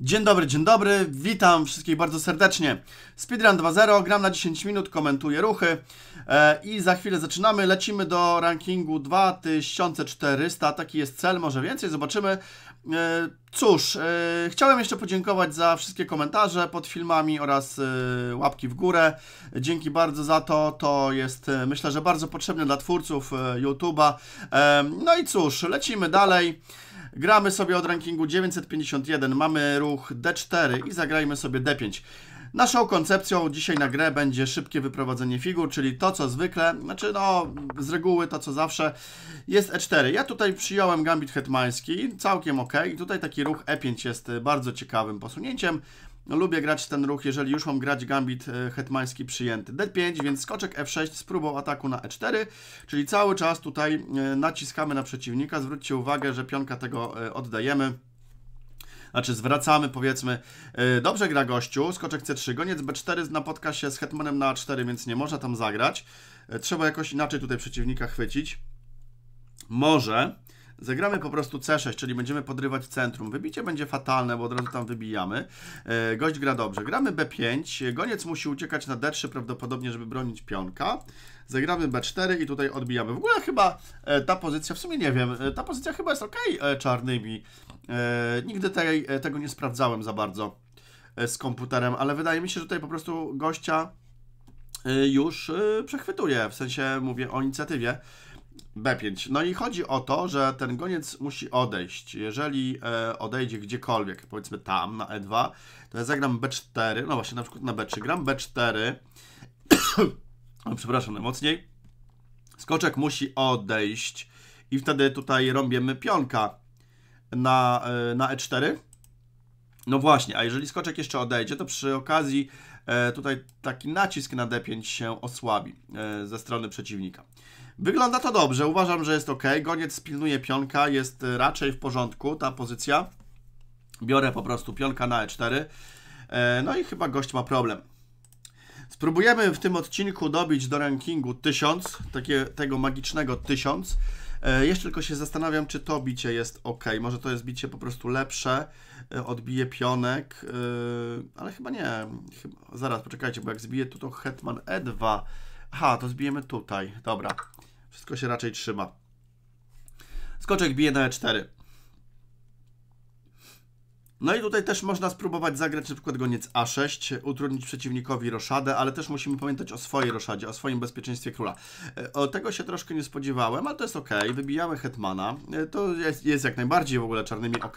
Dzień dobry, dzień dobry, witam wszystkich bardzo serdecznie. Speedrun 2.0, gram na 10 minut, komentuję ruchy e, i za chwilę zaczynamy. Lecimy do rankingu 2400, taki jest cel, może więcej, zobaczymy. E, cóż, e, chciałem jeszcze podziękować za wszystkie komentarze pod filmami oraz e, łapki w górę. Dzięki bardzo za to, to jest e, myślę, że bardzo potrzebne dla twórców e, YouTube'a. no i cóż, lecimy dalej. Gramy sobie od rankingu 951, mamy ruch D4 i zagrajmy sobie D5. Naszą koncepcją dzisiaj na grę będzie szybkie wyprowadzenie figur, czyli to co zwykle, znaczy no z reguły to co zawsze jest E4. Ja tutaj przyjąłem gambit hetmański, całkiem ok. i Tutaj taki ruch E5 jest bardzo ciekawym posunięciem. No, lubię grać ten ruch, jeżeli już mam grać gambit e, hetmański przyjęty. D5, więc skoczek F6 z próbą ataku na E4, czyli cały czas tutaj e, naciskamy na przeciwnika. Zwróćcie uwagę, że pionka tego e, oddajemy. Znaczy zwracamy, powiedzmy, dobrze gra gościu, skoczek C3, goniec B4 napotka się z hetmanem na A4, więc nie można tam zagrać. Trzeba jakoś inaczej tutaj przeciwnika chwycić. Może, Zagramy po prostu C6, czyli będziemy podrywać centrum. Wybicie będzie fatalne, bo od razu tam wybijamy. E, gość gra dobrze. Gramy B5. Goniec musi uciekać na D3 prawdopodobnie, żeby bronić pionka. Zagramy B4 i tutaj odbijamy. W ogóle chyba e, ta pozycja, w sumie nie wiem, e, ta pozycja chyba jest ok e, czarnymi. E, nigdy tej, e, tego nie sprawdzałem za bardzo z komputerem, ale wydaje mi się, że tutaj po prostu gościa już przechwytuje. W sensie mówię o inicjatywie. B5. No i chodzi o to, że ten goniec musi odejść. Jeżeli e, odejdzie gdziekolwiek, powiedzmy tam na E2, to ja zagram B4, no właśnie na przykład na B3, gram B4, przepraszam najmocniej, skoczek musi odejść i wtedy tutaj rąbiemy pionka na, e, na E4. No właśnie, a jeżeli skoczek jeszcze odejdzie, to przy okazji e, tutaj taki nacisk na D5 się osłabi e, ze strony przeciwnika. Wygląda to dobrze, uważam, że jest ok. Goniec pilnuje pionka, jest y, raczej w porządku ta pozycja. Biorę po prostu pionka na e4. E, no i chyba gość ma problem. Spróbujemy w tym odcinku dobić do rankingu 1000, takie, tego magicznego 1000. E, jeszcze tylko się zastanawiam, czy to bicie jest ok. Może to jest bicie po prostu lepsze. E, odbije pionek, ale chyba nie. Zaraz, poczekajcie, bo jak zbije tu to Hetman E2. Aha, to zbijemy tutaj. Dobra. Wszystko się raczej trzyma. Skoczek bije na E4. No i tutaj też można spróbować zagrać na przykład goniec A6, utrudnić przeciwnikowi roszadę, ale też musimy pamiętać o swojej roszadzie, o swoim bezpieczeństwie króla. E, o tego się troszkę nie spodziewałem, ale to jest ok. Wybijamy hetmana. E, to jest, jest jak najbardziej w ogóle czarnymi ok,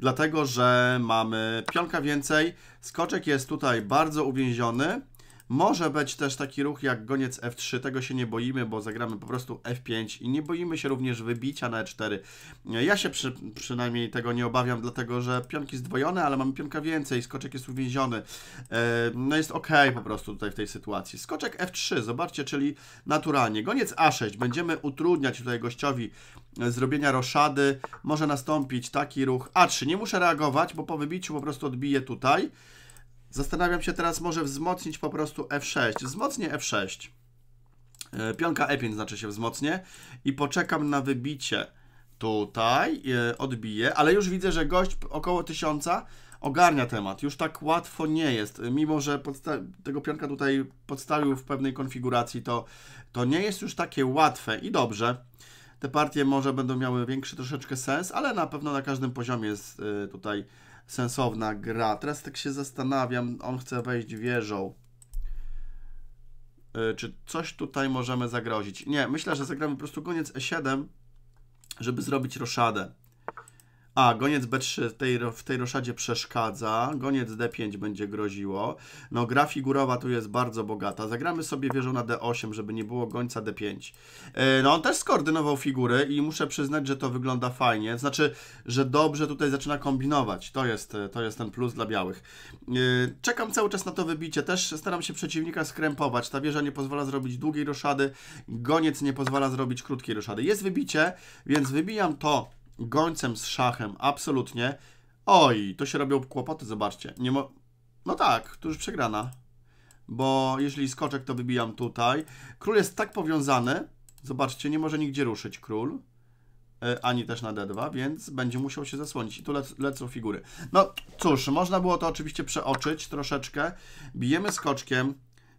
dlatego że mamy pionka więcej. Skoczek jest tutaj bardzo uwięziony. Może być też taki ruch jak goniec F3, tego się nie boimy, bo zagramy po prostu F5 i nie boimy się również wybicia na E4. Ja się przy, przynajmniej tego nie obawiam, dlatego że pionki zdwojone, ale mamy pionka więcej, skoczek jest uwięziony. E, no jest ok po prostu tutaj w tej sytuacji. Skoczek F3, zobaczcie, czyli naturalnie. Goniec A6, będziemy utrudniać tutaj gościowi e, zrobienia roszady. Może nastąpić taki ruch A3, nie muszę reagować, bo po wybiciu po prostu odbiję tutaj. Zastanawiam się teraz, może wzmocnić po prostu F6. Wzmocnię F6. E, pionka E5 znaczy się wzmocnię i poczekam na wybicie tutaj, e, odbiję, ale już widzę, że gość około 1000 ogarnia temat. Już tak łatwo nie jest, e, mimo że tego pionka tutaj podstawił w pewnej konfiguracji, to, to nie jest już takie łatwe i dobrze. Te partie może będą miały większy troszeczkę sens, ale na pewno na każdym poziomie jest tutaj sensowna gra. Teraz tak się zastanawiam, on chce wejść wieżą. E, czy coś tutaj możemy zagrozić? Nie, myślę, że zagramy po prostu koniec E7, żeby zrobić roszadę. A, goniec B3 w tej, w tej roszadzie przeszkadza, goniec D5 będzie groziło. No gra figurowa tu jest bardzo bogata. Zagramy sobie wieżą na D8, żeby nie było gońca D5. E, no on też skoordynował figury i muszę przyznać, że to wygląda fajnie. Znaczy, że dobrze tutaj zaczyna kombinować. To jest, to jest ten plus dla białych. E, czekam cały czas na to wybicie. Też staram się przeciwnika skrępować. Ta wieża nie pozwala zrobić długiej roszady, goniec nie pozwala zrobić krótkiej roszady. Jest wybicie, więc wybijam to gońcem z szachem, absolutnie. Oj, to się robią kłopoty, zobaczcie. Nie mo no tak, tu już przegrana. Bo jeżeli skoczek, to wybijam tutaj. Król jest tak powiązany, zobaczcie, nie może nigdzie ruszyć król. E, ani też na D2, więc będzie musiał się zasłonić. I tu lecą figury. No cóż, można było to oczywiście przeoczyć troszeczkę. Bijemy skoczkiem.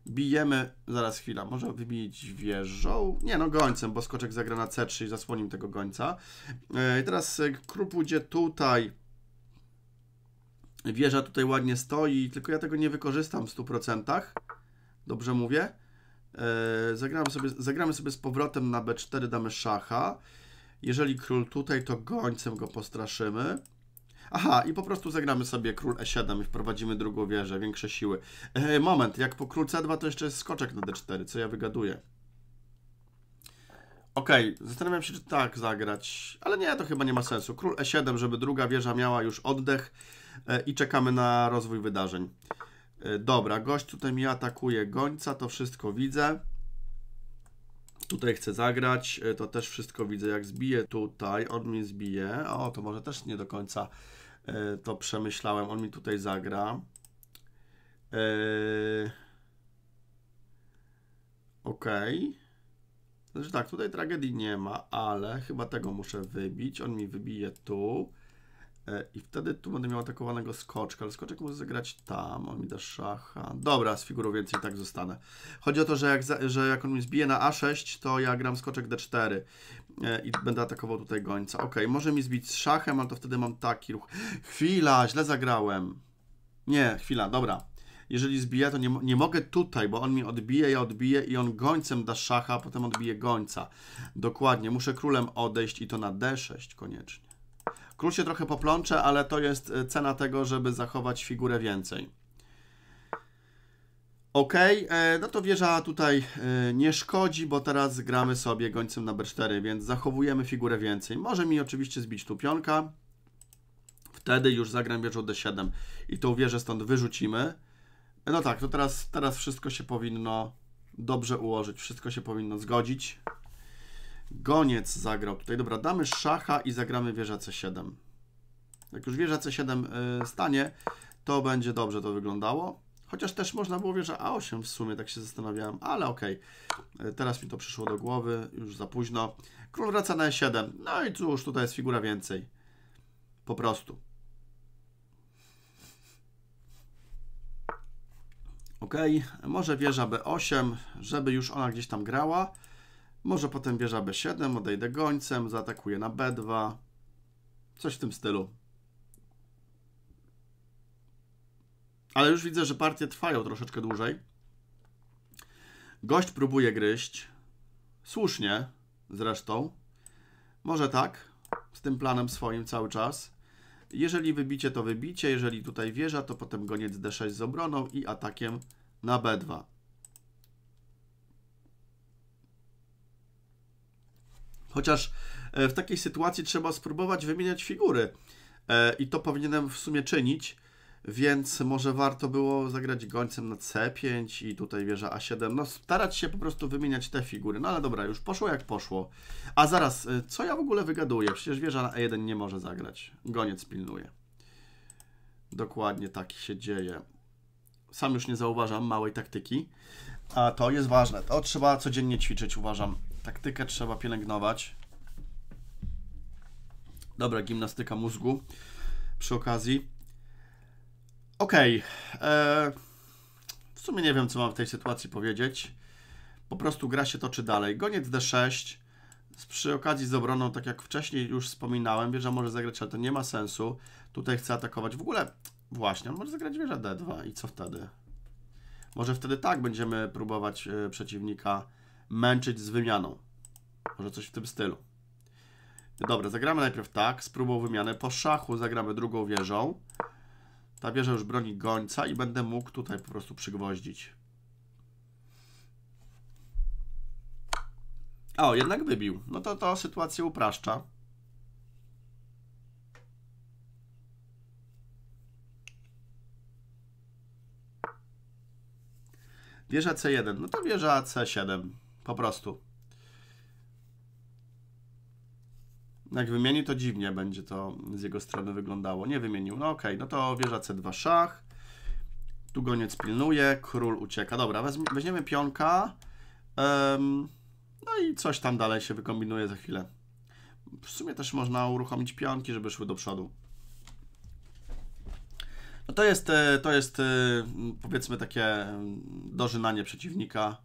Bijemy, zaraz chwila, może wybić wieżą? Nie, no gońcem, bo skoczek zagra na C3 i zasłonił tego gońca. E, I teraz e, król pójdzie tutaj. Wieża tutaj ładnie stoi, tylko ja tego nie wykorzystam w 100%. Dobrze mówię? E, zagramy sobie, zagramy sobie z powrotem na B4, damy szacha. Jeżeli król tutaj, to gońcem go postraszymy. Aha, i po prostu zagramy sobie król e7 i wprowadzimy drugą wieżę, większe siły. E, moment, jak po król c2 to jeszcze jest skoczek na d4, co ja wygaduję. Okej, okay, zastanawiam się, czy tak zagrać, ale nie, to chyba nie ma sensu. Król e7, żeby druga wieża miała już oddech e, i czekamy na rozwój wydarzeń. E, dobra, gość tutaj mi atakuje gońca, to wszystko widzę. Tutaj chcę zagrać, e, to też wszystko widzę jak zbije tutaj, on mi zbije. O, to może też nie do końca E, to przemyślałem. On mi tutaj zagra. Ok. E, okej. Znaczy tak, tutaj tragedii nie ma, ale chyba tego muszę wybić. On mi wybije tu. E, I wtedy tu będę miał atakowanego skoczka, ale skoczek może zagrać tam, on mi da szacha. Dobra, z figurą więcej tak zostanę. Chodzi o to, że jak, za, że jak on mi zbije na A6, to ja gram skoczek D4 e, i będę atakował tutaj gońca. Ok, może mi zbić z szachem, ale to wtedy mam taki ruch. Chwila, źle zagrałem. Nie, chwila, dobra. Jeżeli zbija, to nie, nie mogę tutaj, bo on mi odbije, ja odbiję i on gońcem da szacha, a potem odbije gońca. Dokładnie, muszę królem odejść i to na D6 koniecznie. Król się trochę poplącze, ale to jest e, cena tego, żeby zachować figurę więcej. Ok, e, no to wieża tutaj e, nie szkodzi, bo teraz gramy sobie gońcem na b4, więc zachowujemy figurę więcej. Może mi oczywiście zbić tu pionka, wtedy już zagram wieżą d7 i tą wieżę stąd wyrzucimy. No tak, to teraz, teraz wszystko się powinno dobrze ułożyć, wszystko się powinno zgodzić. Goniec zagrał tutaj. Dobra, damy szacha i zagramy wieża C7. Jak już wieża C7 y, stanie, to będzie dobrze to wyglądało. Chociaż też można było wieża A8 w sumie, tak się zastanawiałem, ale okej. Okay. Teraz mi to przyszło do głowy, już za późno. Król wraca na E7. No i cóż, tutaj jest figura więcej. Po prostu. Ok, może wieża B8, żeby już ona gdzieś tam grała. Może potem wieża b7, odejdę gońcem, zaatakuję na b2. Coś w tym stylu. Ale już widzę, że partie trwają troszeczkę dłużej. Gość próbuje gryźć. Słusznie zresztą. Może tak, z tym planem swoim cały czas. Jeżeli wybicie, to wybicie. Jeżeli tutaj wieża, to potem goniec d6 z obroną i atakiem na b2. Chociaż e, w takiej sytuacji trzeba spróbować wymieniać figury. E, I to powinienem w sumie czynić, więc może warto było zagrać gońcem na C5 i tutaj wieża A7. No starać się po prostu wymieniać te figury. No ale dobra, już poszło jak poszło. A zaraz, e, co ja w ogóle wygaduję? Przecież wieża na a 1 nie może zagrać. Goniec pilnuje. Dokładnie tak się dzieje. Sam już nie zauważam małej taktyki. A to jest ważne. To trzeba codziennie ćwiczyć, uważam. Taktykę trzeba pielęgnować. Dobra, gimnastyka mózgu przy okazji. Okej. Okay. E, w sumie nie wiem, co mam w tej sytuacji powiedzieć. Po prostu gra się toczy dalej. Goniec D6. Przy okazji z obroną, tak jak wcześniej już wspominałem, wieża może zagrać, ale to nie ma sensu. Tutaj chcę atakować. W ogóle, właśnie, on może zagrać wieża D2 i co wtedy? Może wtedy tak będziemy próbować e, przeciwnika męczyć z wymianą. Może coś w tym stylu. Dobra, zagramy najpierw tak, spróbuję wymianę. Po szachu zagramy drugą wieżą. Ta wieża już broni gońca i będę mógł tutaj po prostu przygwoździć. O, jednak wybił. No to to sytuację upraszcza. Wieża C1. No to wieża C7. Po prostu. Jak wymieni, to dziwnie będzie to z jego strony wyglądało. Nie wymienił. No okej, okay. no to wieża C2 szach. Tu goniec pilnuje, król ucieka. Dobra, weźmiemy pionka. Um, no i coś tam dalej się wykombinuje za chwilę. W sumie też można uruchomić pionki, żeby szły do przodu. No to jest, e, to jest e, powiedzmy takie dożynanie przeciwnika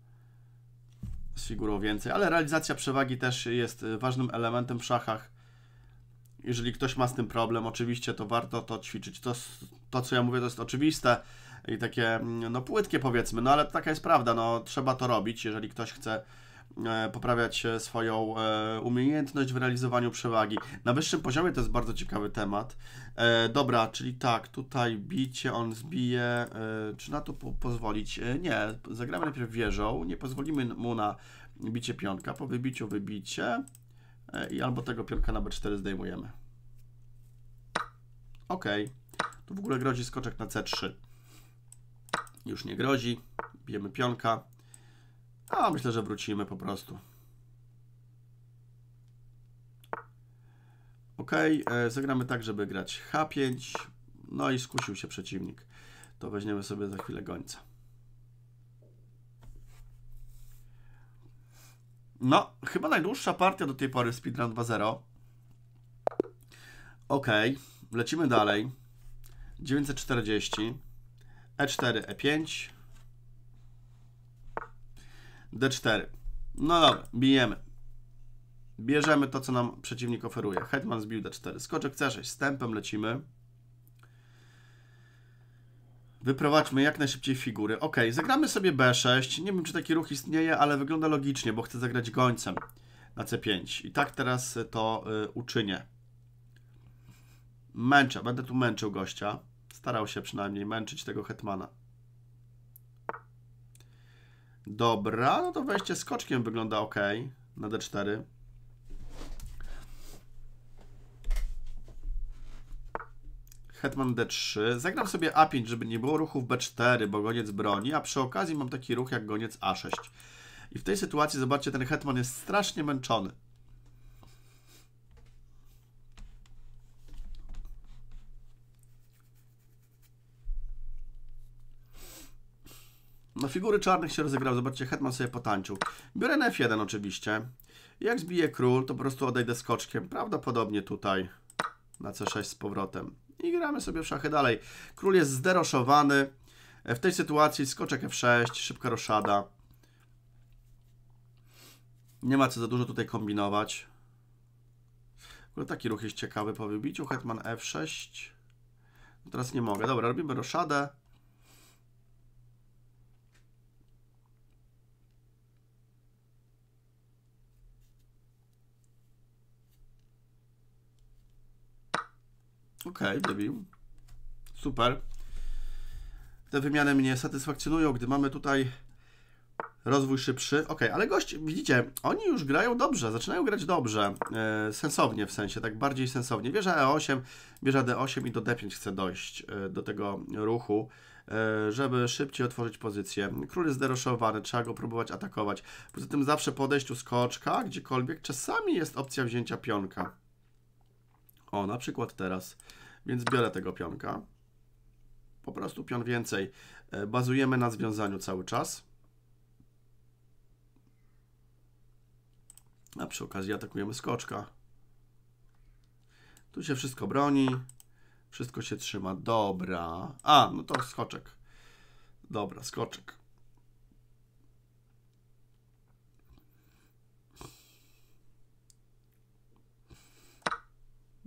z figurą więcej, ale realizacja przewagi też jest y, ważnym elementem w szachach. Jeżeli ktoś ma z tym problem, oczywiście to warto to ćwiczyć. To, to co ja mówię, to jest oczywiste i takie, mm, no płytkie powiedzmy, no ale taka jest prawda, no trzeba to robić, jeżeli ktoś chce E, poprawiać e, swoją e, umiejętność w realizowaniu przewagi. Na wyższym poziomie to jest bardzo ciekawy temat. Dobra, czyli tak, tutaj bicie, on zbije. Czy na to po pozwolić? Nie, zagramy najpierw wieżą, nie pozwolimy mu na bicie pionka. Po wybiciu wybicie i albo tego pionka na B4 zdejmujemy. Ok, tu w ogóle grozi skoczek na C3. Już nie grozi, bijemy pionka a myślę, że wrócimy po prostu. Ok, e, zagramy tak, żeby grać H5. No i skusił się przeciwnik. To weźmiemy sobie za chwilę gońca. No, chyba najdłuższa partia do tej pory Speedrun 2.0. Ok, lecimy dalej. 940, E4, E5, D4. No dobra, bijemy. Bierzemy to, co nam przeciwnik oferuje. Hetman zbił D4. Skoczek C6. Z lecimy. Wyprowadźmy jak najszybciej figury. Ok, zagramy sobie B6. Nie wiem, czy taki ruch istnieje, ale wygląda logicznie, bo chcę zagrać gońcem na C5. I tak teraz to y, uczynię. Męczę, będę tu męczył gościa. Starał się przynajmniej męczyć tego hetmana. Dobra, no to wejście skoczkiem wygląda ok na D4. Hetman D3. Zagram sobie A5, żeby nie było ruchów B4, bo goniec broni, a przy okazji mam taki ruch jak goniec A6. I w tej sytuacji, zobaczcie, ten hetman jest strasznie męczony. No figury czarnych się rozegrał. Zobaczcie, hetman sobie potańczył. Biorę na F1 oczywiście. Jak zbiję król, to po prostu odejdę skoczkiem. Prawdopodobnie tutaj na C6 z powrotem. I gramy sobie w szachy dalej. Król jest zderoszowany. W tej sytuacji skoczek F6, szybka roszada. Nie ma co za dużo tutaj kombinować. W taki ruch jest ciekawy po wybiciu. Hetman F6. No, teraz nie mogę. Dobra, robimy roszadę. Okej, okay, debil. Super. Te wymiany mnie satysfakcjonują, gdy mamy tutaj rozwój szybszy. Ok, ale gość, widzicie, oni już grają dobrze, zaczynają grać dobrze, e, sensownie w sensie, tak bardziej sensownie. Wieża E8, wieża D8 i do D5 chce dojść e, do tego ruchu, e, żeby szybciej otworzyć pozycję. Król jest deroszowany, trzeba go próbować atakować. Poza tym zawsze po odejściu skoczka, gdziekolwiek, czasami jest opcja wzięcia pionka. O, na przykład teraz. Więc biorę tego pionka. Po prostu pion więcej. E, bazujemy na związaniu cały czas. A przy okazji atakujemy skoczka. Tu się wszystko broni. Wszystko się trzyma. Dobra. A, no to skoczek. Dobra, skoczek.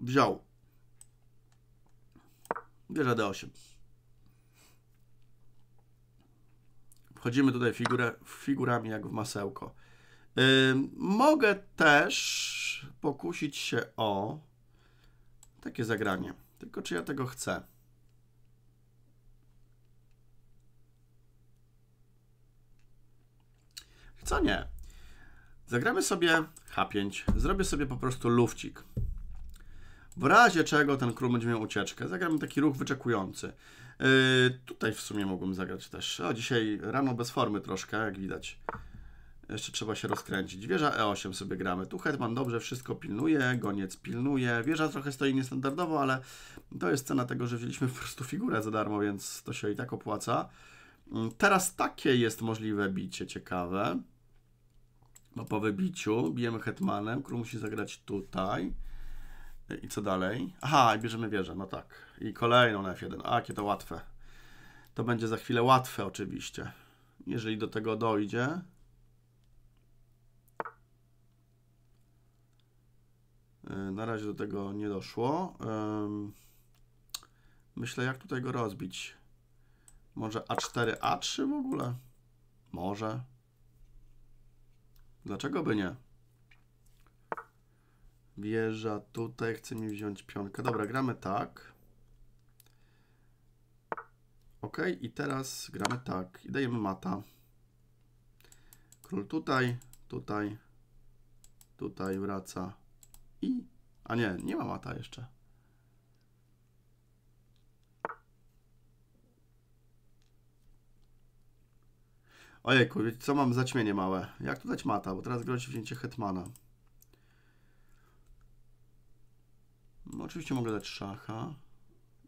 wziął. Bierze D8. Wchodzimy tutaj figurę, figurami jak w masełko. Yy, mogę też pokusić się o takie zagranie. Tylko czy ja tego chcę? Co nie? Zagramy sobie H5. Zrobię sobie po prostu lufcik. W razie czego ten król będzie miał ucieczkę. Zagramy taki ruch wyczekujący. Yy, tutaj w sumie mogłem zagrać też. O, dzisiaj rano bez formy troszkę, jak widać. Jeszcze trzeba się rozkręcić. Wieża E8 sobie gramy. Tu hetman dobrze wszystko pilnuje, goniec pilnuje. Wieża trochę stoi niestandardowo, ale to jest cena tego, że wzięliśmy po prostu figurę za darmo, więc to się i tak opłaca. Mm, teraz takie jest możliwe bicie, ciekawe. Bo po wybiciu bijemy hetmanem, król musi zagrać tutaj. I co dalej? Aha, i bierzemy wieżę, no tak. I kolejną na F1. A, jakie to łatwe. To będzie za chwilę łatwe oczywiście. Jeżeli do tego dojdzie. E, na razie do tego nie doszło. Myślę, jak tutaj go rozbić. Może A4, A3 w ogóle? Może. Dlaczego by nie? Wieża tutaj, chce mi wziąć pionkę. Dobra, gramy tak. Ok, i teraz gramy tak. I dajemy mata. Król tutaj, tutaj, tutaj wraca. I... A nie, nie ma mata jeszcze. Ojejku, co mam zaćmienie małe. Jak tu dać mata? Bo teraz grozi wzięcie hetmana. no Oczywiście mogę dać szacha.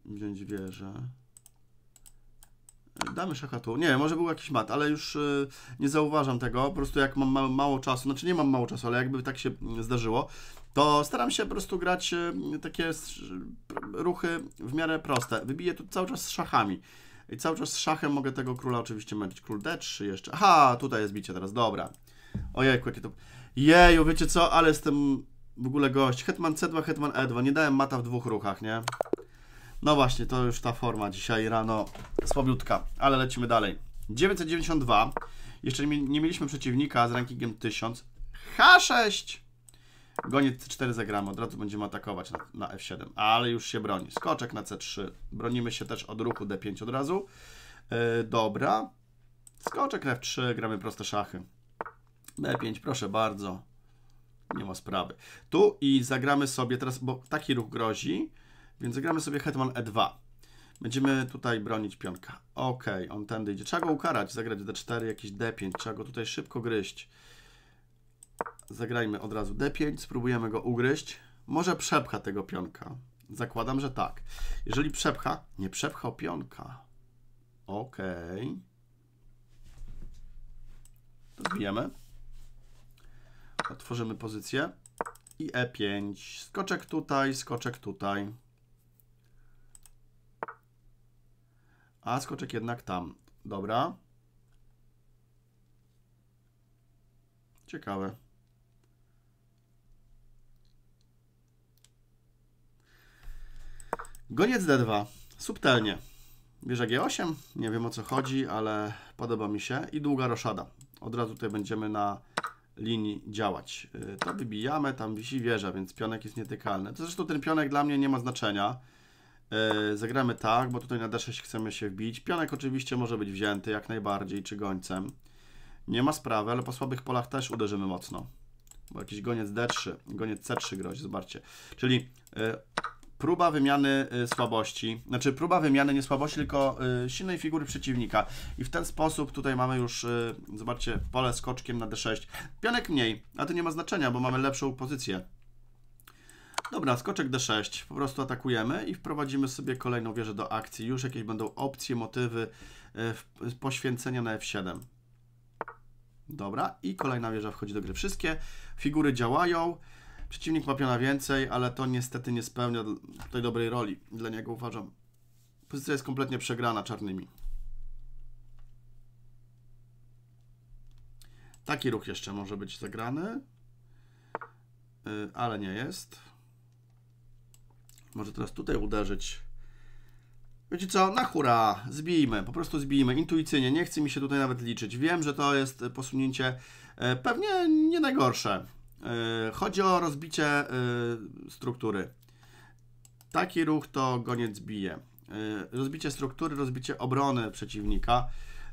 Wziąć wieżę. E, damy szacha tu. Nie, może był jakiś mat, ale już e, nie zauważam tego. Po prostu jak mam ma mało czasu, znaczy nie mam mało czasu, ale jakby tak się mm, zdarzyło, to staram się po prostu grać e, takie ruchy w miarę proste. Wybiję tu cały czas z szachami. I cały czas z szachem mogę tego króla oczywiście męczyć. Król D3 jeszcze. Aha, tutaj jest bicie teraz, dobra. Ojejku, jakie to... Jeju, wiecie co, ale jestem w ogóle gość. Hetman C2, Hetman E2. Nie dałem mata w dwóch ruchach, nie? No właśnie, to już ta forma dzisiaj rano słabiutka, ale lecimy dalej. 992. Jeszcze nie mieliśmy przeciwnika z rankingiem 1000. H6! Goniec C4 zagramy, od razu będziemy atakować na, na, F7, ale już się broni. Skoczek na C3. Bronimy się też od ruchu D5 od razu. Yy, dobra. Skoczek na F3, gramy proste szachy. B5, proszę bardzo nie ma sprawy. Tu i zagramy sobie teraz, bo taki ruch grozi, więc zagramy sobie hetman e2. Będziemy tutaj bronić pionka. Ok, on tędy idzie. Trzeba go ukarać, zagrać d4, jakiś d5. Trzeba go tutaj szybko gryźć. Zagrajmy od razu d5, spróbujemy go ugryźć. Może przepcha tego pionka. Zakładam, że tak. Jeżeli przepcha, nie przepchał pionka. Ok. To zbijemy skoczek, tak, otworzymy pozycję i E5, skoczek tutaj, skoczek tutaj. A skoczek jednak tam. Dobra. Ciekawe. Goniec D2. Subtelnie. Bierze G8. Nie wiem o co chodzi, ale podoba mi się. I długa roszada. Od razu tutaj będziemy na linii działać. Y, to wybijamy, tam wisi wieża, więc pionek jest nietykalny. To zresztą ten pionek dla mnie nie ma znaczenia. Y, zagramy tak, bo tutaj na D6 chcemy się wbić. Pionek oczywiście może być wzięty jak najbardziej, czy gońcem. Nie ma sprawy, ale po słabych polach też uderzymy mocno. Bo jakiś goniec D3, goniec C3 grozi, zobaczcie. Czyli y, próba wymiany y, słabości, znaczy próba wymiany nie słabości, tylko y, silnej figury przeciwnika. I w ten sposób tutaj mamy już, y, zobaczcie, pole skoczkiem na d6. Pionek mniej, a to nie ma znaczenia, bo mamy lepszą pozycję. Dobra, skoczek d6, po prostu atakujemy i wprowadzimy sobie kolejną wieżę do akcji. Już jakieś będą opcje, motywy poświęcenia na f7. Dobra, i kolejna wieża wchodzi do gry. Wszystkie figury działają. Przeciwnik ma piona więcej, ale to niestety nie spełnia tej dobrej roli dla niego, uważam. Pozycja jest kompletnie przegrana czarnymi. Taki ruch jeszcze może być zagrany, y, ale nie jest. Może teraz tutaj uderzyć. Wiecie co, na hura, zbijmy, po prostu zbijmy, intuicyjnie, nie chce mi się tutaj nawet liczyć. Wiem, że to jest posunięcie y, pewnie nie najgorsze, E, chodzi o rozbicie e, struktury. Taki ruch to goniec bije. E, rozbicie struktury, rozbicie obrony przeciwnika.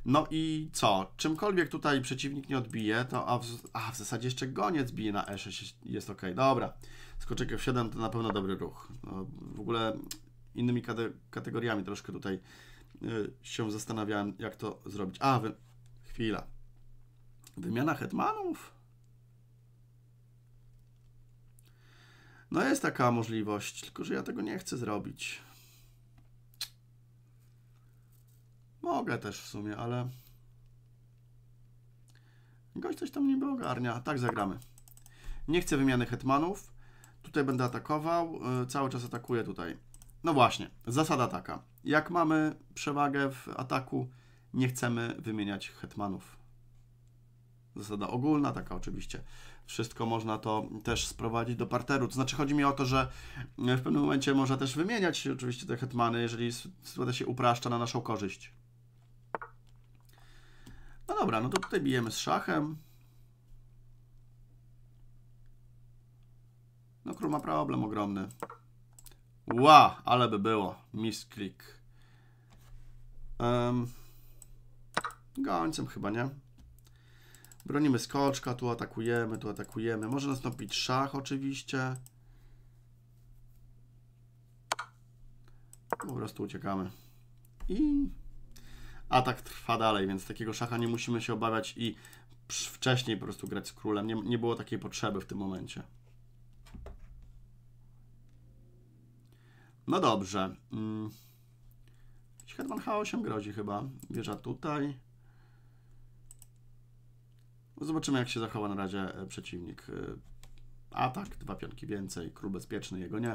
No i co? Czymkolwiek tutaj przeciwnik nie odbije, to a w, a w zasadzie jeszcze goniec bije na E6, jest ok. Dobra, skoczek F7 to na pewno dobry ruch. No, w ogóle innymi kate kategoriami troszkę tutaj się zastanawiałem, jak to zrobić. A, wy... chwila. Wymiana hetmanów? No jest taka możliwość, tylko że ja tego nie chcę zrobić. Mogę też w sumie, ale... Gość coś tam niby ogarnia. Tak, zagramy. Nie chcę wymiany hetmanów. Tutaj będę atakował. E, cały czas atakuję tutaj. No właśnie, zasada taka. Jak mamy przewagę w ataku, nie chcemy wymieniać hetmanów. Zasada ogólna, taka oczywiście wszystko można to też sprowadzić do parteru. To znaczy chodzi mi o to, że w pewnym momencie można też wymieniać oczywiście te hetmany, jeżeli sytuacja się upraszcza na naszą korzyść. No dobra, no to tutaj bijemy z szachem. No król ma problem ogromny. Ła, ale by było. Misklik. Um, gońcem chyba, nie? Bronimy skoczka, tu atakujemy, tu atakujemy. Może nastąpić szach oczywiście. Po prostu uciekamy. I atak trwa dalej, więc takiego szacha nie musimy się obawiać i wcześniej po prostu grać z królem. Nie, nie było takiej potrzeby w tym momencie. No dobrze. Hetman mm. H8 grozi chyba. Wieża tutaj. No zobaczymy, jak się zachowa na razie e, przeciwnik. E, atak, dwa pionki więcej, król bezpieczny, jego nie.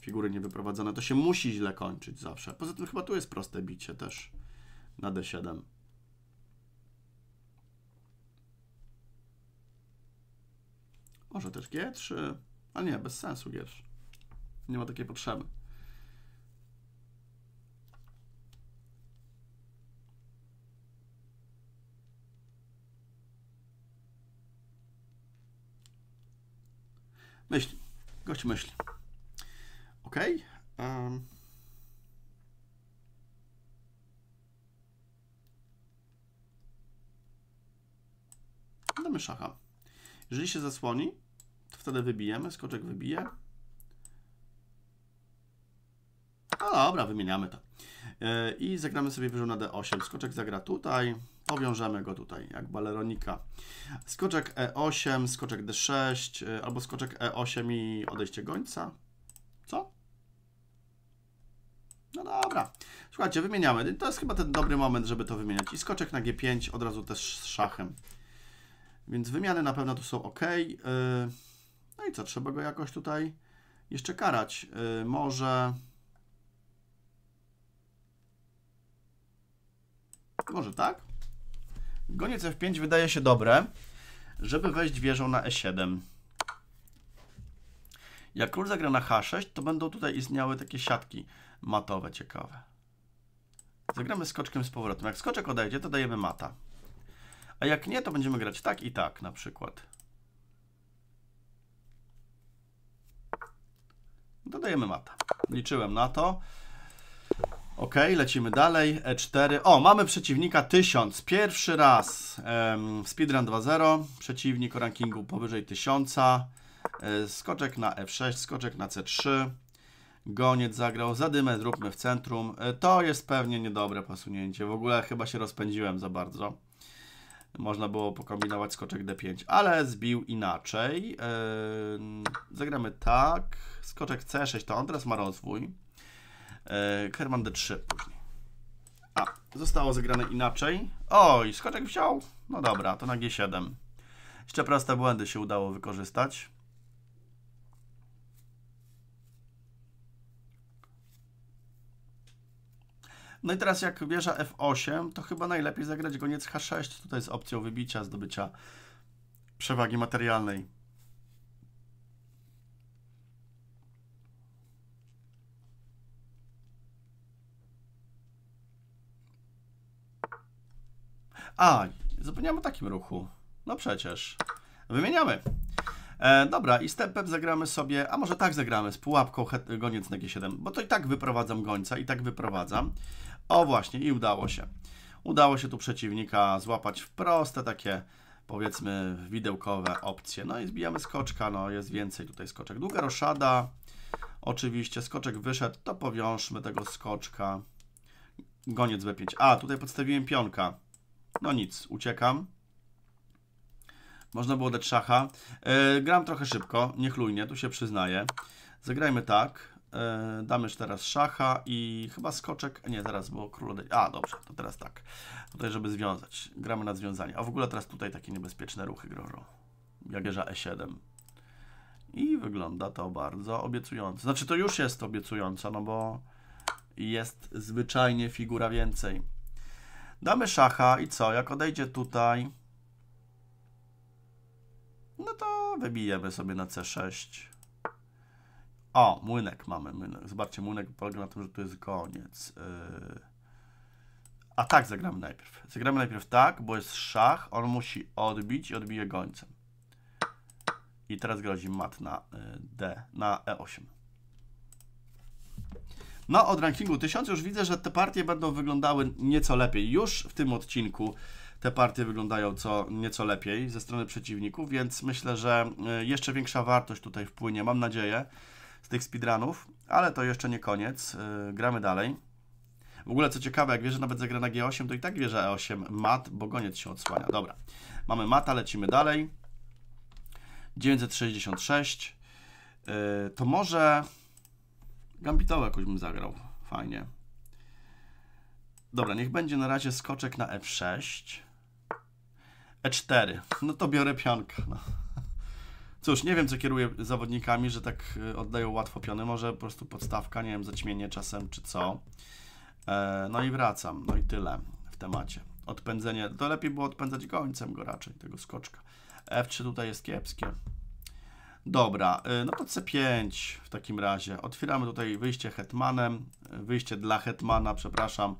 Figury niewyprowadzone, to się musi źle kończyć zawsze. Poza tym chyba tu jest proste bicie też na d7. Może też G3, ale nie, bez sensu G3. Nie ma takiej potrzeby. Myśli. Gość myśli. Ok. Um. Damy szacha. Jeżeli się zasłoni, to wtedy wybijemy. Skoczek wybije. No dobra, wymieniamy to. E, I zagramy sobie wyżu na d8. Skoczek zagra tutaj. Powiążemy go tutaj jak baleronika. Skoczek E8, skoczek D6 e, albo skoczek E8 i odejście gońca. Co? No dobra. Słuchajcie, wymieniamy. To jest chyba ten dobry moment, żeby to wymieniać. I skoczek na G5 od razu też z szachem. Więc wymiany na pewno tu są ok. E, no i co, trzeba go jakoś tutaj jeszcze karać. E, może... Może tak? Goniec F5 wydaje się dobre, żeby wejść wieżą na E7. Jak król zagra na H6, to będą tutaj istniały takie siatki matowe ciekawe. Zagramy skoczkiem z powrotem. Jak skoczek odejdzie, to dajemy mata. A jak nie, to będziemy grać tak i tak na przykład. Dodajemy mata. Liczyłem na to. Ok, lecimy dalej. E4. O, mamy przeciwnika 1000. Pierwszy raz em, speedrun 2.0. Przeciwnik o rankingu powyżej 1000. E, skoczek na F6, skoczek na C3. Goniec zagrał. Zadymę zróbmy w centrum. E, to jest pewnie niedobre posunięcie. W ogóle chyba się rozpędziłem za bardzo. Można było pokombinować skoczek D5, ale zbił inaczej. E, zagramy tak. Skoczek C6, to on teraz ma rozwój. Herman e, D3 później. A, zostało zagrane inaczej. Oj, skoczek wziął. No dobra, to na G7. Jeszcze proste błędy się udało wykorzystać. No i teraz jak wieża F8, to chyba najlepiej zagrać goniec H6. Tutaj z opcją wybicia, zdobycia przewagi materialnej. A, zapomniałem o takim ruchu. No przecież. Wymieniamy. E, dobra, i stepem zagramy sobie, a może tak zagramy, z pułapką goniec na G7, bo to i tak wyprowadzam gońca, i tak wyprowadzam. O właśnie, i udało się. Udało się tu przeciwnika złapać w proste takie, powiedzmy, widełkowe opcje. No i zbijamy skoczka, no jest więcej tutaj skoczek. Długa roszada, oczywiście, skoczek wyszedł, to powiążmy tego skoczka. Goniec B5. A, tutaj podstawiłem pionka. No nic, uciekam. Można było dać szacha. E, gram trochę szybko, niechlujnie, tu się przyznaję. Zagrajmy tak. E, damy teraz szacha i chyba skoczek. Nie, zaraz, bo król... A, dobrze, to teraz tak. Tutaj, żeby związać. Gramy na związanie. A w ogóle teraz tutaj takie niebezpieczne ruchy grożą. Jagierza E7. I wygląda to bardzo obiecująco. Znaczy, to już jest obiecująco, no bo jest zwyczajnie figura więcej. Damy szacha i co? Jak odejdzie tutaj, no to wybijemy sobie na C6. O, młynek mamy. Młynek. Zobaczcie, młynek polega na tym, że tu jest koniec. Yy... A tak zagramy najpierw. Zagramy najpierw tak, bo jest szach, on musi odbić i odbije gońcem. I teraz grozi mat na yy, D, na E8. No, od rankingu 1000 już widzę, że te partie będą wyglądały nieco lepiej. Już w tym odcinku te partie wyglądają co nieco lepiej ze strony przeciwników, więc myślę, że e, jeszcze większa wartość tutaj wpłynie, mam nadzieję, z tych speedrunów, ale to jeszcze nie koniec, e, gramy dalej. W ogóle co ciekawe, jak wierzę że nawet zagra na G8, to i tak wierzę że E8 mat, bo goniec się odsłania. Dobra, mamy mata, lecimy dalej. 966. E, to może Gambitowo jakoś bym zagrał. Fajnie. Dobra, niech będzie na razie skoczek na F6. E E4. No to biorę pionka. No. Cóż, nie wiem, co kieruje zawodnikami, że tak e, oddają łatwo piony. Może po prostu podstawka, nie wiem, zaćmienie czasem czy co. E, no i wracam. No i tyle w temacie. Odpędzenie. To lepiej było odpędzać gońcem go raczej, tego skoczka. F3 tutaj jest kiepskie. Dobra, y, no to C5 w takim razie. Otwieramy tutaj wyjście hetmanem, y, wyjście dla hetmana, przepraszam.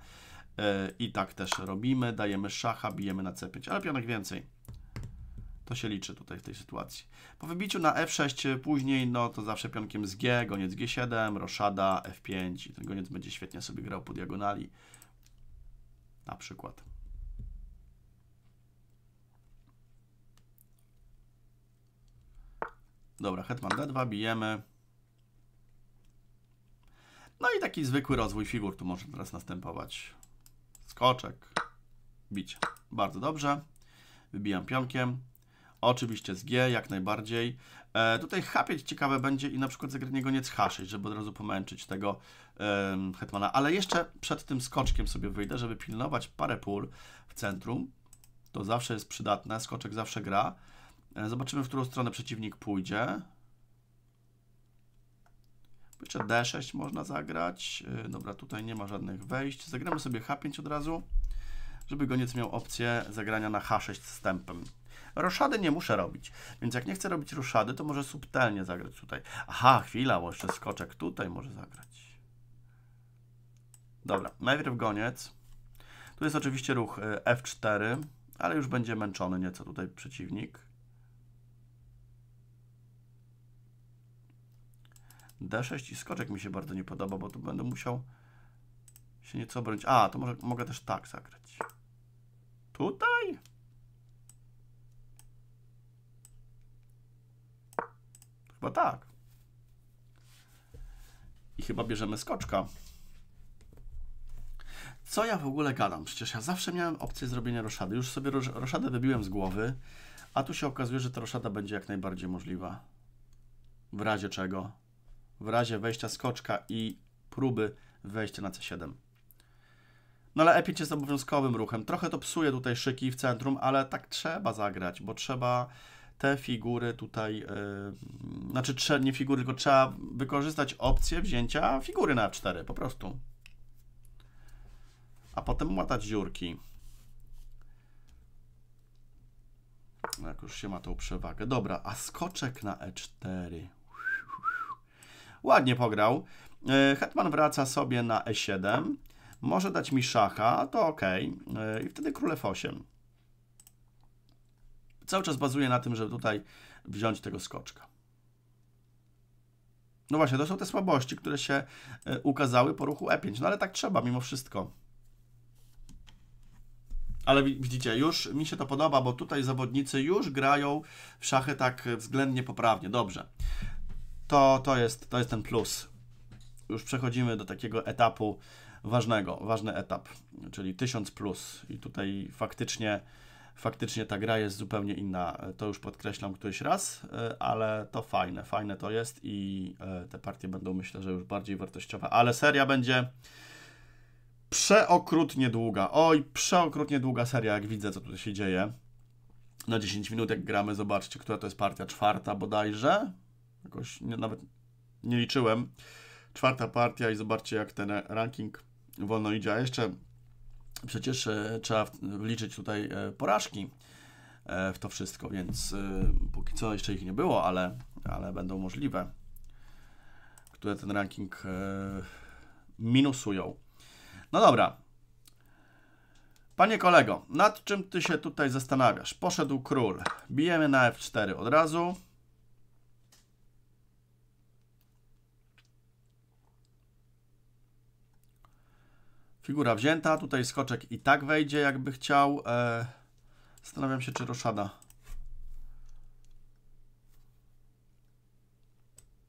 Y, I tak też robimy, dajemy szacha, bijemy na C5, ale pionek więcej. To się liczy tutaj w tej sytuacji. Po wybiciu na F6 później, no to zawsze pionkiem z G, goniec G7, roszada, F5 i ten goniec będzie świetnie sobie grał po diagonali. Na przykład. Dobra, hetman d2, bijemy. No i taki zwykły rozwój figur tu może teraz następować. Skoczek, bicie. Bardzo dobrze. Wybijam pionkiem. Oczywiście z G, jak najbardziej. E, tutaj chapieć ciekawe będzie i na przykład zagranie goniec H6, żeby od razu pomęczyć tego e, hetmana. Ale jeszcze przed tym skoczkiem sobie wyjdę, żeby pilnować parę pól w centrum. To zawsze jest przydatne, skoczek zawsze gra. E, zobaczymy, w którą stronę przeciwnik pójdzie. Jeszcze D6 można zagrać. E, dobra, tutaj nie ma żadnych wejść. Zagramy sobie H5 od razu, żeby goniec miał opcję zagrania na H6 z tempem. Roszady nie muszę robić, więc jak nie chcę robić roszady, to może subtelnie zagrać tutaj. Aha, chwila, bo jeszcze skoczek tutaj może zagrać. Dobra, najpierw goniec. Tu jest oczywiście ruch e, F4, ale już będzie męczony nieco tutaj przeciwnik. D6 i skoczek mi się bardzo nie podoba, bo tu będę musiał się nieco obronić. A, to może mogę też tak zagrać. Tutaj? Chyba tak. I chyba bierzemy skoczka. Co ja w ogóle gadam? Przecież ja zawsze miałem opcję zrobienia roszady. Już sobie rosz roszadę wybiłem z głowy, a tu się okazuje, że ta roszada będzie jak najbardziej możliwa. W razie czego w razie wejścia skoczka i próby wejścia na C7. No ale E5 jest obowiązkowym ruchem. Trochę to psuje tutaj szyki w centrum, ale tak trzeba zagrać, bo trzeba te figury tutaj, yy, znaczy trze, nie figury, tylko trzeba wykorzystać opcję wzięcia figury na F4, e po prostu. A potem łatać dziurki. Jak już się ma tą przewagę. Dobra, a skoczek na E4. Ładnie pograł. E, Hetman wraca sobie na e7. Może dać mi szacha, to ok. E, I wtedy król f8. Cały czas bazuje na tym, żeby tutaj wziąć tego skoczka. No właśnie, to są te słabości, które się e, ukazały po ruchu E5. No ale tak trzeba mimo wszystko. Ale widzicie, już mi się to podoba, bo tutaj zawodnicy już grają w szachy tak względnie poprawnie. Dobrze to, to, jest, to jest ten plus. Już przechodzimy do takiego etapu ważnego, ważny etap, czyli 1000 plus i tutaj faktycznie faktycznie ta gra jest zupełnie inna. To już podkreślam któryś raz, e, ale to fajne, fajne to jest i e, te partie będą myślę, że już bardziej wartościowe, ale seria będzie przeokrutnie długa. Oj, przeokrutnie długa seria, jak widzę, co tutaj się dzieje. Na 10 minut jak gramy, zobaczcie, która to jest partia czwarta bodajże. Jakoś nie, nawet nie liczyłem. Czwarta partia i zobaczcie, jak ten ranking wolno idzie. A jeszcze przecież e, trzeba liczyć tutaj e, porażki e, w to wszystko, więc póki co jeszcze ich nie było, ale, ale będą możliwe, które ten ranking minusują. No dobra. Panie kolego, nad czym ty się tutaj zastanawiasz? Poszedł król. Bijemy na F4 od razu. Figura wzięta, tutaj skoczek i tak wejdzie, jakby chciał. E, zastanawiam się, czy roszada.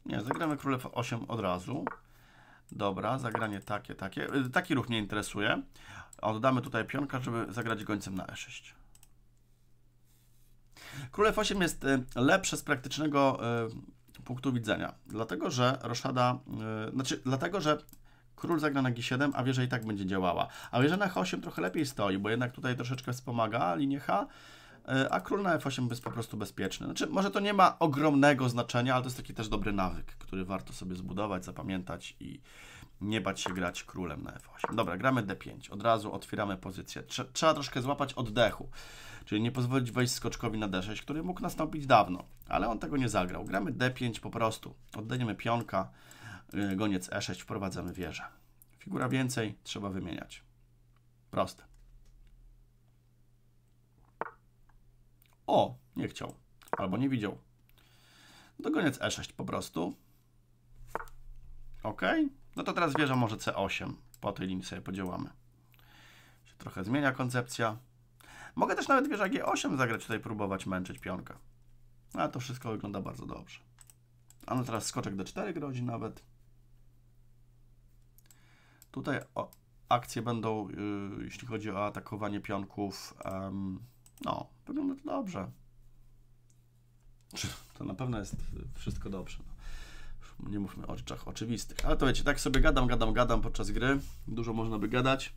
Nie, zagramy królew 8 od razu. Dobra, zagranie takie, takie. E, taki ruch mnie interesuje. Oddamy tutaj pionka, żeby zagrać gońcem na e6. Królew 8 jest e, lepsze z praktycznego punktu widzenia, dlatego że roszada, znaczy dlatego, że Król zagra na G7, a wieża i tak będzie działała. A wieża na H8 trochę lepiej stoi, bo jednak tutaj troszeczkę wspomaga linię H, e, a król na F8 jest po prostu bezpieczny. Znaczy, może to nie ma ogromnego znaczenia, ale to jest taki też dobry nawyk, który warto sobie zbudować, zapamiętać i nie bać się grać królem na F8. Dobra, gramy D5. Od razu otwieramy pozycję. Trzeba troszkę złapać oddechu, czyli nie pozwolić wejść skoczkowi na D6, który mógł nastąpić dawno, ale on tego nie zagrał. Gramy D5 po prostu. Oddajemy pionka Y, goniec E6, wprowadzamy wieżę. Figura więcej, trzeba wymieniać. Proste. O, nie chciał, albo nie widział. Dogoniec E6 po prostu. Ok, no to teraz wieża może C8. Po tej linii sobie podziałamy. Się trochę zmienia koncepcja. Mogę też nawet wieża G8 zagrać tutaj, próbować męczyć pionkę. A to wszystko wygląda bardzo dobrze. A no teraz skoczek D4 grozi nawet. Tutaj o, akcje będą, y, jeśli chodzi o atakowanie pionków, no, wygląda to dobrze. To na pewno jest wszystko dobrze. No. Nie mówmy o rzeczach oczywistych. Ale to wiecie, tak sobie gadam, gadam, gadam podczas gry. Dużo można by gadać.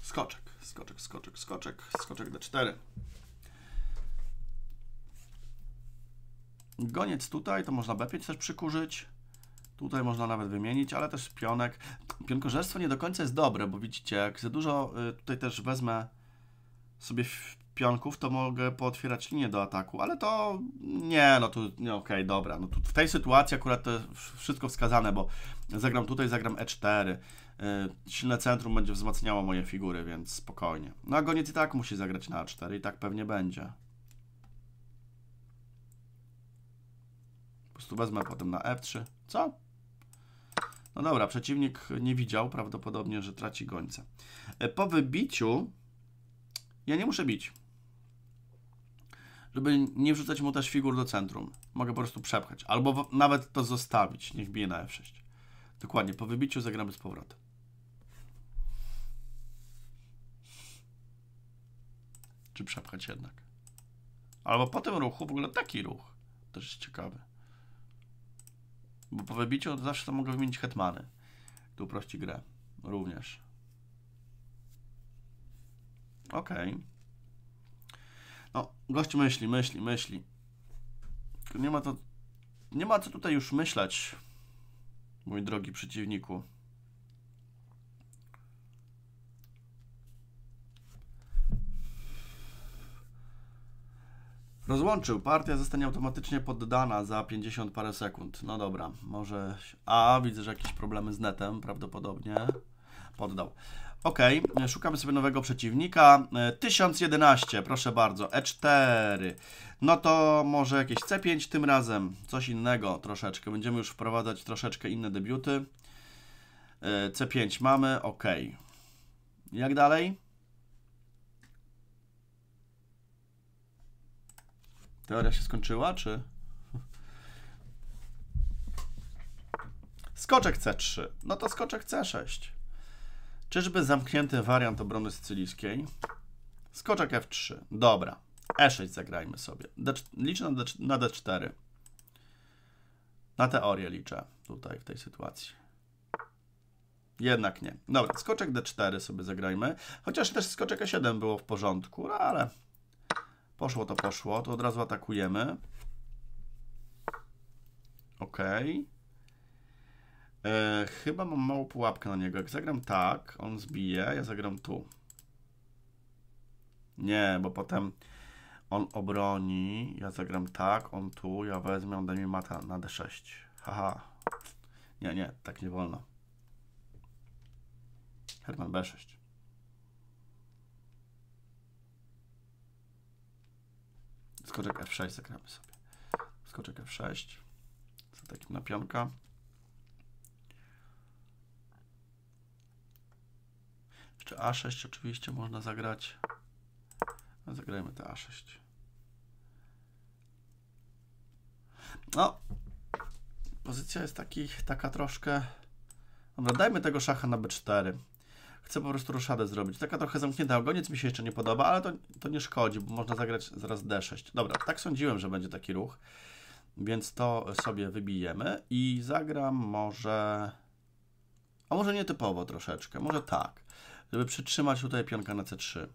Skoczek skoczek, skoczek, skoczek, skoczek D4. Goniec tutaj, to można B5 też przykurzyć. Tutaj można nawet wymienić, ale też pionek. Pionkożerstwo nie do końca jest dobre, bo widzicie, jak za dużo y, tutaj też wezmę sobie pionków, to mogę pootwierać linię do ataku, ale to nie, no tu, nie, okej, okay, dobra. No tu w tej sytuacji akurat to wszystko wskazane, bo zagram tutaj, zagram E4, E, silne centrum będzie wzmacniało moje figury, więc spokojnie. No a goniec i tak musi zagrać na A4 i tak pewnie będzie. Po prostu wezmę potem na F3. E Co? No dobra, przeciwnik nie widział prawdopodobnie, że traci gońce. Po wybiciu ja nie muszę bić. Żeby nie wrzucać mu też figur do centrum. Mogę po prostu przepchać. Albo nawet to zostawić. Niech bije na F6. E Dokładnie, po wybiciu zagramy z powrotem. Czy przepchać jednak? Albo po tym ruchu w ogóle taki ruch. Też jest ciekawy. Bo po wybiciu zawsze to mogę wymienić hetmany. Tu prości grę. Również. Okej. Okay. No, gość myśli, myśli, myśli. Nie ma to... Nie ma co tutaj już myśleć, mój drogi przeciwniku. Rozłączył. No Partia zostanie automatycznie poddana za 50 parę sekund. No dobra, może... A, widzę, że jakieś problemy z netem prawdopodobnie. Poddał. Ok, szukamy sobie nowego przeciwnika. 1011, e, proszę bardzo, E4. No to może jakieś C5 tym razem, coś innego troszeczkę. Będziemy już wprowadzać troszeczkę inne debiuty. E, C5 mamy, ok. Jak dalej? Teoria się skończyła, czy? Skoczek C3. No to skoczek C6. Czyżby zamknięty wariant obrony sycylijskiej? Skoczek F3. Dobra. E6 zagrajmy sobie. D liczę na, D na D4. Na teorię liczę tutaj w tej sytuacji. Jednak nie. Dobra, skoczek D4 sobie zagrajmy. Chociaż też skoczek E7 było w porządku, no ale Poszło to poszło, to od razu atakujemy. Ok. E, chyba mam małą pułapkę na niego. Jak zagram tak, on zbije, ja zagram tu. Nie, bo potem on obroni, ja zagram tak, on tu, ja wezmę, on da mi mata na d6. Haha. Nie, nie, tak nie wolno. Herman B6. Skoczek F6 zagramy sobie. Skoczek F6 z takim na pionka. Jeszcze A6 oczywiście można zagrać. No, zagrajmy te A6. No, pozycja jest taki, taka troszkę... Dobra, dajmy tego szacha na B4 chcę po prostu roszadę zrobić. Taka trochę zamknięta ogoniec mi się jeszcze nie podoba, ale to, to nie szkodzi, bo można zagrać zaraz D6. Dobra, tak sądziłem, że będzie taki ruch, więc to sobie wybijemy i zagram może... A może nietypowo troszeczkę, może tak, żeby przytrzymać tutaj pionka na C3.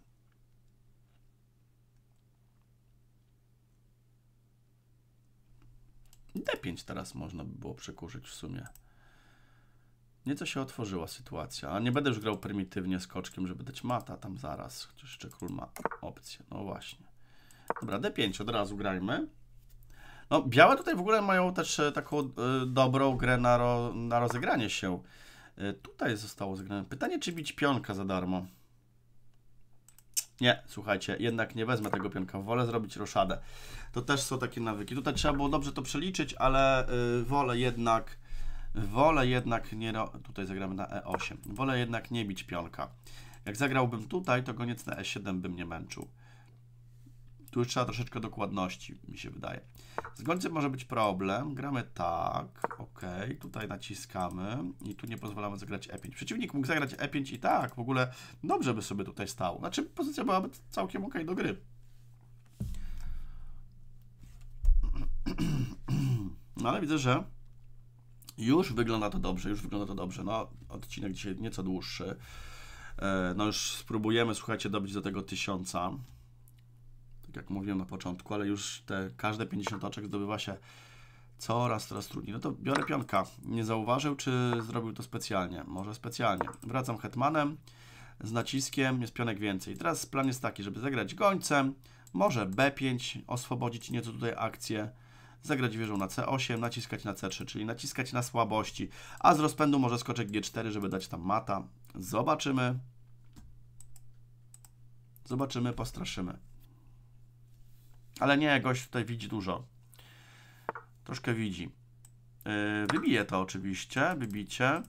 D5 teraz można by było przekurzyć w sumie. Nieco się otworzyła sytuacja. Nie będę już grał prymitywnie skoczkiem, żeby dać mata tam zaraz. Chociaż jeszcze król ma opcję. No właśnie. Dobra, d5 od razu grajmy. No, białe tutaj w ogóle mają też e, taką y, dobrą grę na, ro, na rozegranie się. Y, tutaj zostało zagrane. Pytanie, czy bić pionka za darmo? Nie, słuchajcie, jednak nie wezmę tego pionka, wolę zrobić roszadę. To też są takie nawyki. Tutaj trzeba było dobrze to przeliczyć, ale y, wolę jednak Wolę jednak nie... Tutaj zagramy na E8. Wolę jednak nie bić pionka. Jak zagrałbym tutaj, to koniec na E7 bym nie męczył. Tu już trzeba troszeczkę dokładności, mi się wydaje. Z gońcem może być problem. Gramy tak, ok, tutaj naciskamy i tu nie pozwalamy zagrać E5. Przeciwnik mógł zagrać E5 i tak, w ogóle dobrze by sobie tutaj stało. Znaczy pozycja byłaby całkiem ok do gry. No ale widzę, że już wygląda to dobrze, już wygląda to dobrze. No, odcinek dzisiaj nieco dłuższy. E, no już spróbujemy, słuchajcie, dobić do tego tysiąca. Tak jak mówiłem na początku, ale już te każde 50 oczek zdobywa się coraz, coraz trudniej. No to biorę pionka. Nie zauważył, czy zrobił to specjalnie? Może specjalnie. Wracam hetmanem z naciskiem, jest pionek więcej. Teraz plan jest taki, żeby zagrać gońcem, może B5, oswobodzić nieco tutaj akcję zagrać wieżą na C8, naciskać na C3, czyli naciskać na słabości, a z rozpędu może skoczek G4, żeby dać tam mata. Zobaczymy. Zobaczymy, postraszymy. Ale nie, gość tutaj widzi dużo. Troszkę widzi. Yy, wybije to oczywiście, wybicie.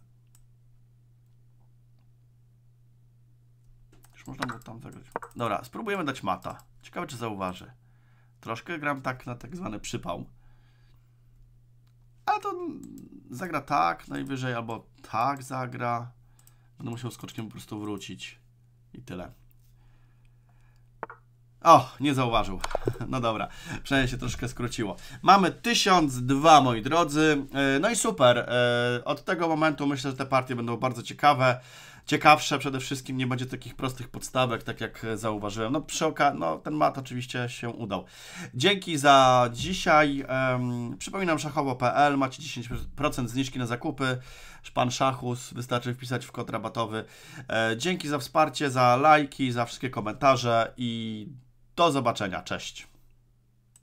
Już można było tam zagrać. Dobra, spróbujemy dać mata. Ciekawe, czy zauważy. Troszkę gram tak na tak zwany przypał to zagra tak najwyżej, albo tak zagra. Będę musiał skoczkiem po prostu wrócić. I tyle. O, nie zauważył. No dobra, przynajmniej się troszkę skróciło. Mamy 1002, moi drodzy. E, no i super. E, od tego momentu myślę, że te partie będą bardzo ciekawe ciekawsze przede wszystkim, nie będzie takich prostych podstawek, tak jak zauważyłem. No przy okazji, no ten mat oczywiście się udał. Dzięki za dzisiaj. Um, przypominam szachowo.pl, macie 10% zniżki na zakupy. Pan Szachus, wystarczy wpisać w kod rabatowy. E, dzięki za wsparcie, za lajki, za wszystkie komentarze i do zobaczenia. Cześć.